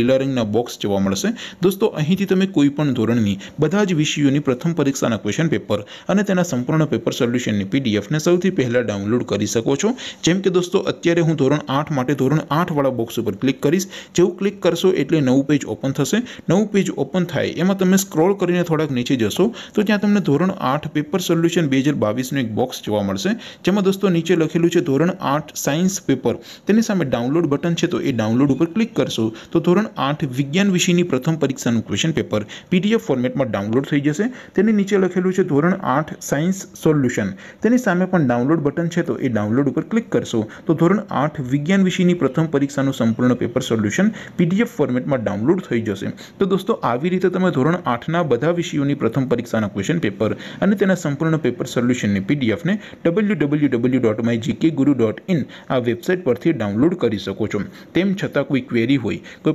લીર્નિંગ ના બોક્સ જોવા મળશે દોસ્તો અહીંથી તમે કોઈપણ ધોરણની બધા જ વિષયોની પ્રથમ પરીક્ષાના ક્વેશ્ચન પેપર અને તેના સંપૂર્ણ પેપર સોલ્યુશનની પીડીએફ ને સૌથી પહેલા ડાઉનલોડ કરી શકો છો જેમ કે દોસ્તો અત્યારે હું ધોરણ 8 માટે ધોરણ 8 વાળા બોક્સ ઉપર ક્લિક કરીશ જે હું ક્લિક કરશો એટલે નવું પેજ ઓપન થશે નવું પેજ ઓપન થાય એમાં તમે સ્ક્રોલ કરીને થોડક નીચે જશો તો ત્યાં તમને ધોરણ 8 પેપર સોલ્યુશન 2022 નો એક બોક્સ જોવા મળશે જેમાં દોસ્તો નીચે લખેલું છે ધોરણ 8 સાયન્સ પેપર તેની સામે ડાઉનલોડ બટન છે તો એ ડાઉનલોડ ઉપર ક્લિક કરશો તો 8 विज्ञान विषयनी प्रथम परीक्षा નું ક્વેશ્ચન પેપર પીડીએફ ફોર્મેટમાં ડાઉનલોડ થઈ જશે તેની નીચે લખેલું છે ધોરણ 8 સાયન્સ સોલ્યુશન તેની સામે પણ ડાઉનલોડ બટન છે તો એ ડાઉનલોડ ઉપર ક્લિક કરશો તો ધોરણ 8 વિજ્ઞાન વિષયની પ્રથમ પરીક્ષાનું સંપૂર્ણ પેપર સોલ્યુશન પીડીએફ ફોર્મેટમાં ડાઉનલોડ થઈ જશે તો દોસ્તો આવી રીતે તમે ધોરણ 8 ના બધા વિષયોની પ્રથમ પરીક્ષાના ક્વેશ્ચન પેપર અને તેના સંપૂર્ણ પેપર સોલ્યુશન ને પીડીએફ ને www.gkguru.in આ વેબસાઈટ પરથી ડાઉનલોડ કરી શકો છો તેમ છતક કોઈ ક્વેરી હોય કોઈ